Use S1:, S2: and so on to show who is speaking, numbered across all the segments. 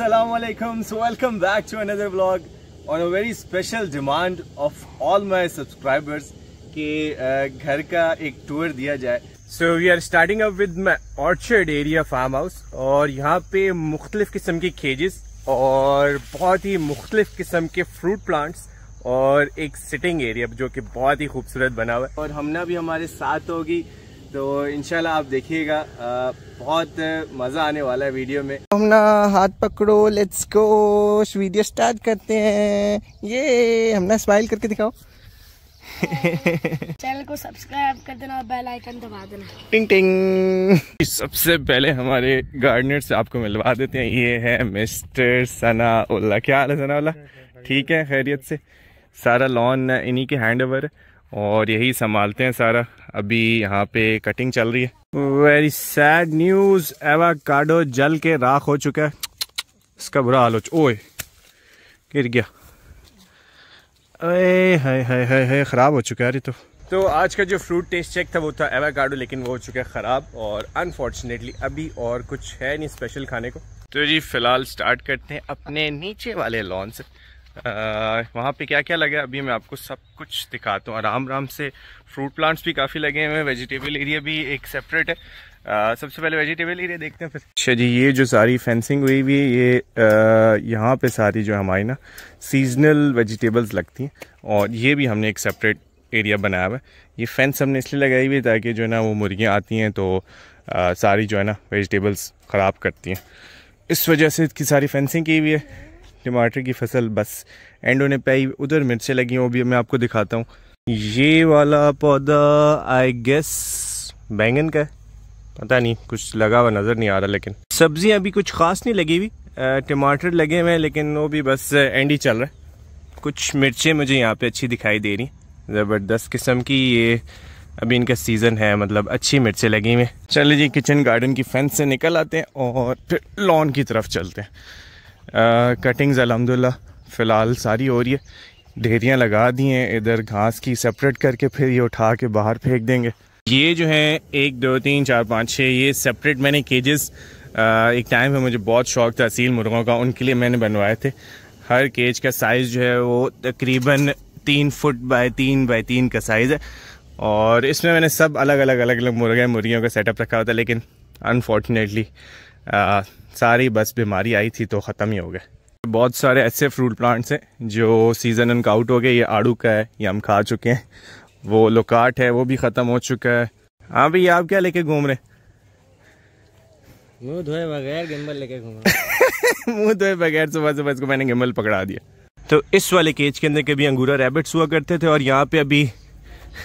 S1: Assalamualaikum. So welcome back to another vlog on a very special demand of all my subscribers के घर का एक tour दिया जाए So we are starting up with my orchard area farmhouse और यहाँ पे मुख्तलिफ किस्म की cages और बहुत ही मुख्तलिफ किस्म के fruit plants और एक सिटिंग एरिया जो कि बहुत ही खूबसूरत बना हुआ है और हमना भी हमारे साथ होगी तो इनशाला आप देखिएगा बहुत मज़ा आने वाला है वीडियो में हम ना हाथ पकड़ो लेट्स गो वीडियो स्टार्ट करते हैं ये हम ना स्माइल करके दिखाओ चैनल को सब्सक्राइब कर देना और बेल आइकन दबा देना टिंग टिंग सबसे पहले हमारे गार्डनर से आपको मिलवा देते हैं ये है मिस्टर सना उल्ला क्या हाल है सना उल्ला ठीक है खैरियत से सारा लॉन इन्हीं के हैंड ओवर है और यही संभालते हैं सारा अभी यहाँ पे कटिंग चल रही है वेरी सैड न्यूज़ एवाकाडो जल के राख हो चुका है इसका बुरा हाल हो ओए गिर गया अरे ख़राब हो चुका है अरे तो तो आज का जो फ्रूट टेस्ट चेक था वो था एवाकाडो लेकिन वो हो चुका है ख़राब और अनफॉर्चुनेटली अभी और कुछ है नहीं स्पेशल खाने को तो जी फिलहाल स्टार्ट करते हैं अपने नीचे वाले लॉन से वहाँ पे क्या क्या लगा अभी मैं आपको सब कुछ दिखाता हूँ आराम आराम से फ्रूट प्लांट्स भी काफ़ी लगे हुए हैं वेजिटेबल एरिया भी एक सेपरेट है सबसे पहले वेजिटेबल एरिया देखते हैं फिर अच्छा जी ये जो सारी फेंसिंग हुई हुई है ये यहाँ पे सारी जो हमारी ना सीजनल वेजिटेबल्स लगती हैं और ये भी हमने एक सेपरेट एरिया बनाया हुआ है ये फेंस हमने इसलिए लगाई हुई है ताकि जो है ना वो मुर्गियाँ आती हैं तो आ, सारी जो है ना वेजिटेबल्स ख़राब करती हैं इस वजह से इसकी सारी फेंसिंग की हुई है टमाटर की फसल बस एंड होने पाई ही उधर मिर्चें लगी हैं वो भी मैं आपको दिखाता हूँ ये वाला पौधा आई गेस बैंगन का है पता नहीं कुछ लगा हुआ नज़र नहीं आ रहा लेकिन सब्जियाँ अभी कुछ ख़ास नहीं लगी हुई टमाटर लगे हुए हैं लेकिन वो भी बस एंड ही चल रहा है कुछ मिर्चें मुझे यहाँ पे अच्छी दिखाई दे रही हैं ज़बरदस्त किस्म की ये अभी इनका सीज़न है मतलब अच्छी मिर्चें लगी हुई हैं चलिए जी किचन गार्डन की फेंस से निकल आते हैं और फिर लॉन की तरफ चलते हैं कटिंग्स अलहमदिल्ला फ़िलहाल सारी हो रही है ढेरियाँ लगा दी हैं इधर घास की सेपरेट करके फिर ये उठा के बाहर फेंक देंगे ये जो है एक दो तीन चार पाँच छः ये सेपरेट मैंने केजेस uh, एक टाइम है मुझे बहुत शौक था असील मुर्गों का उनके लिए मैंने बनवाए थे हर केज का साइज़ जो है वो तकरीबन तीन फुट बाय तीन बाय तीन का साइज़ है और इसमें मैंने सब अलग अलग अलग अलग मुर्गे मुर्गियों का सेटअप रखा होता लेकिन अनफॉर्चुनेटली आ, सारी बस बीमारी आई थी तो ख़त्म ही हो गए बहुत सारे ऐसे फ्रूट प्लांट्स हैं जो सीज़न उनका आउट हो गए ये आड़ू का है ये हम खा चुके हैं वो लोकाट है वो भी ख़त्म हो चुका है हाँ भैया आप क्या लेके घूम रहे मुंह धोए बगैर गिम्बल लेके घूम रहे मुंह धोए बगैर सुबह सुबह इसको मैंने गिम्बल पकड़ा दिया तो इस वाले केज के अंदर कभी अंगूरा रैबिट्स हुआ करते थे और यहाँ पे अभी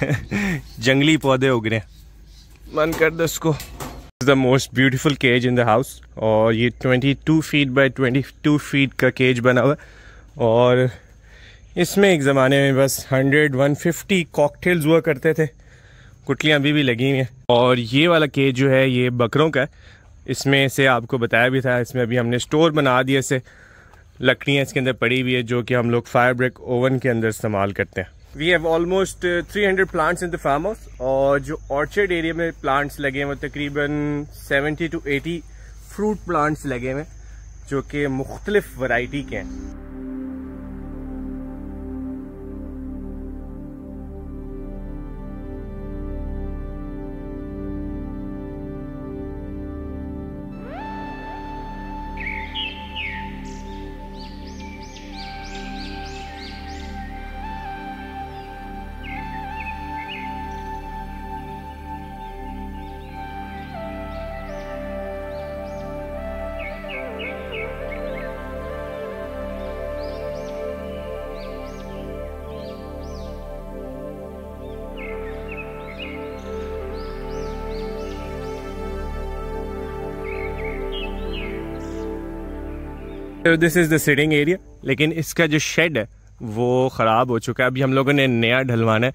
S1: जंगली पौधे उग रहे हैं मन कर दो उसको is the most beautiful cage in the house और ये 22 फीट बाय 22 फीट का केज बना हुआ और इसमें एक ज़माने में बस 100 150 कॉकटेल्स हुआ करते थे कुटलियाँ अभी भी लगी हुई हैं और ये वाला केज जो है ये बकरों का है इसमें से आपको बताया भी था इसमें अभी हमने स्टोर बना दिया इसे लकड़ियाँ इसके अंदर पड़ी हुई है जो कि हम लोग फायर ब्रेक ओवन के अंदर इस्तेमाल करते हैं we have almost 300 plants in the farm house और जो ऑर्चर्ड एरिया में प्लांट्स लगे हैं वो तकरीबन 70 टू 80 फ्रूट प्लांट्स लगे हुए हैं जो कि मुख्तलिफ वाइटी के हैं this is the sitting area लेकिन इसका जो शेड है वो ख़राब हो चुका है अभी हम लोगों ने नया ढलवाना है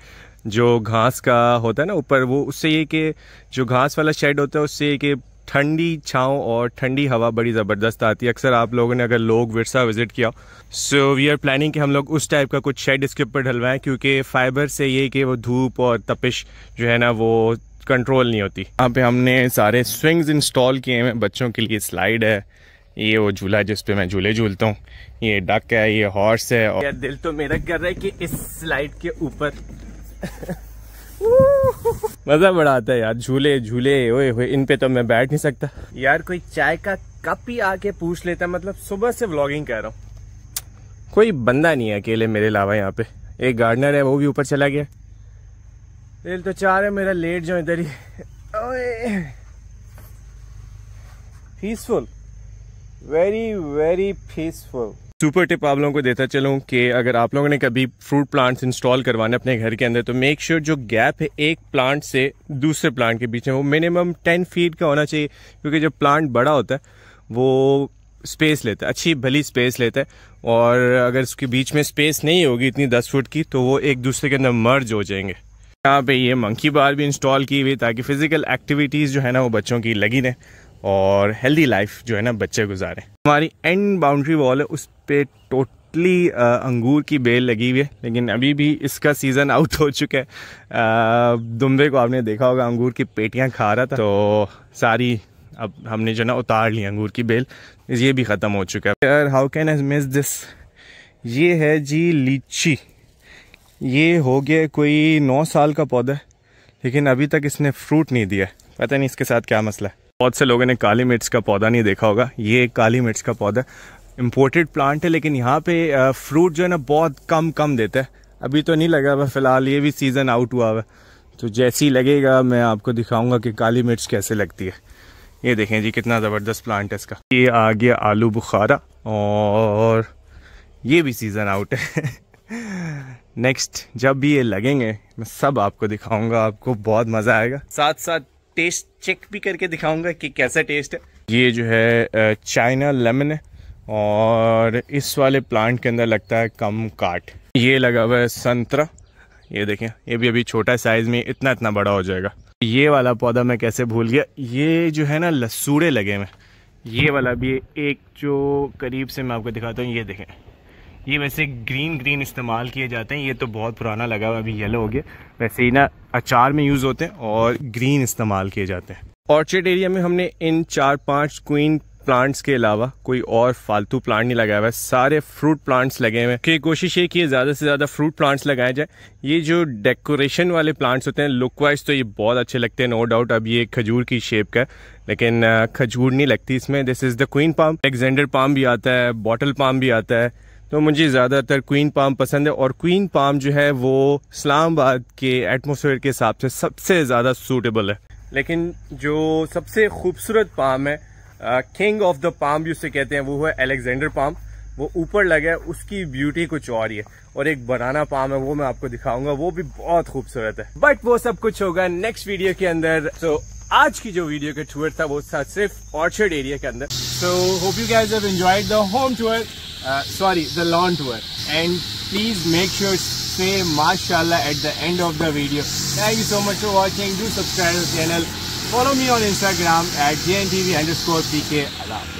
S1: जो घास का होता है ना ऊपर वो उससे ये कि जो घास वाला शेड होता है उससे ये कि ठंडी छाँव और ठंडी हवा बड़ी ज़बरदस्त आती है अक्सर आप लोगों ने अगर लोग विरसा विज़िट किया सो वी आर प्लानिंग कि हम लोग उस टाइप का कुछ शेड इसके ऊपर ढलवाएं क्योंकि फाइबर से ये कि वो धूप और तपिश जो है ना वो कंट्रोल नहीं होती यहाँ पे हमने सारे स्विंग्स इंस्टॉल किए हैं बच्चों के लिए स्लाइड है ये वो झूला जिस पे मैं झूले झूलता हूँ ये डक है ये हॉर्स है और दिल तो मेरा कर रहा है कि इस स्लाइड के ऊपर मज़ा बड़ा आता है यार झूले झूले ओए ओए इन पे तो मैं बैठ नहीं सकता यार कोई चाय का कप ही आके पूछ लेता मतलब सुबह से व्लॉगिंग कर रहा हूँ कोई बंदा नहीं है अकेले मेरे अलावा यहाँ पे एक गार्डनर है वो भी ऊपर चला गया दिल तो चार है मेरा लेट जाओ इधर ही peaceful very very peaceful super tip आप लोगों को देता चलूँ कि अगर आप लोगों ने कभी फ्रूट प्लांट्स इंस्टॉल करवाने अपने घर के अंदर तो मेक श्योर sure जो गैप है एक प्लांट से दूसरे प्लांट के बीच में वो मिनिमम टेन फीट का होना चाहिए क्योंकि जब प्लांट बड़ा होता है वो स्पेस लेता है अच्छी भली स्पेस लेता है और अगर उसके बीच में स्पेस नहीं होगी इतनी दस फुट की तो वो एक दूसरे के अंदर मर्ज हो जाएंगे यहाँ पे ये मंकी बार भी इंस्टॉल की हुई ताकि फिजिकल एक्टिविटीज़ जो है ना वो बच्चों की लगी रहें और हेल्दी लाइफ जो है ना बच्चे गुजारें हमारी एंड बाउंड्री वॉल है उस पर टोटली अंगूर की बेल लगी हुई है लेकिन अभी भी इसका सीज़न आउट हो चुका है दुम्बे को आपने देखा होगा अंगूर की पेटियाँ खा रहा था तो सारी अब हमने जो ना उतार ली अंगूर की बेल ये भी ख़त्म हो चुका है यार how can I miss this ये है जी लीची ये हो गया कोई नौ साल का पौधा लेकिन अभी तक इसने फ्रूट नहीं दिया पता नहीं इसके साथ क्या मसला है बहुत से लोगों ने काली मिर्च का पौधा नहीं देखा होगा ये काली मिर्च का पौधा इम्पोर्टेड प्लांट है लेकिन यहाँ पे फ्रूट जो है ना बहुत कम कम देता है अभी तो नहीं लगा हुआ फिलहाल ये भी सीज़न आउट हुआ हुआ तो जैसे ही लगेगा मैं आपको दिखाऊंगा कि काली मिर्च कैसे लगती है ये देखें जी कितना ज़बरदस्त प्लांट है इसका ये आ गया आलू बुखारा और ये भी सीज़न आउट है नेक्स्ट जब भी ये लगेंगे मैं सब आपको दिखाऊंगा आपको बहुत मज़ा आएगा साथ साथ टेस्ट चेक भी करके दिखाऊंगा कि कैसा टेस्ट है ये जो है चाइना लेमन है और इस वाले प्लांट के अंदर लगता है कम काट ये लगा हुआ है संतरा ये देखें ये भी अभी छोटा साइज में इतना इतना बड़ा हो जाएगा ये वाला पौधा मैं कैसे भूल गया ये जो है ना लसूड़े लगे हुए ये वाला भी एक जो करीब से मैं आपको दिखाता हूँ ये देखें ये वैसे ग्रीन ग्रीन इस्तेमाल किए जाते हैं ये तो बहुत पुराना लगा हुआ अभी येलो हो गया वैसे ही ना अचार में यूज़ होते हैं और ग्रीन इस्तेमाल किए जाते हैं ऑर्चिड एरिया में हमने इन चार पांच क्वीन प्लांट्स के अलावा कोई और फालतू प्लांट नहीं लगाया हुआ है सारे फ्रूट प्लांट्स लगे हुए हैं कोशिश ये की ज़्यादा से ज़्यादा फ्रूट प्लांट्स लगाए जाए ये जो डेकोरेशन वाले प्लांट्स होते हैं लुक वाइज तो ये बहुत अच्छे लगते हैं नो डाउट अब ये खजूर की शेप का लेकिन खजूर नहीं लगती इसमें this is the queen palm Alexander palm भी आता है बॉटल पाम भी आता है तो मुझे ज़्यादातर क्वीन पाम पसंद है और क्वीन पाम जो है वो इस्लामाबाद के एटमोसफेयर के हिसाब से सबसे ज़्यादा सूटेबल है लेकिन जो सबसे खूबसूरत पाम है किंग ऑफ द पाम जिसे कहते हैं वो है एलेक्जेंडर पाम वो ऊपर लगा है उसकी ब्यूटी कुछ और ही है और एक बनाना पाम है वो मैं आपको दिखाऊंगा वो भी बहुत खूबसूरत है बट वो सब कुछ होगा नेक्स्ट वीडियो के अंदर तो so, आज की जो वीडियो का टूर था वो था सिर्फ ऑर्चर्ड एरिया के अंदर so hope you guys enjoy the home tour Uh, sorry, the lawn tour. And please make sure say mashallah at the end of the video. Thank you so much for watching. Do subscribe to the channel. Follow me on Instagram at JNTV underscore PK. Allah.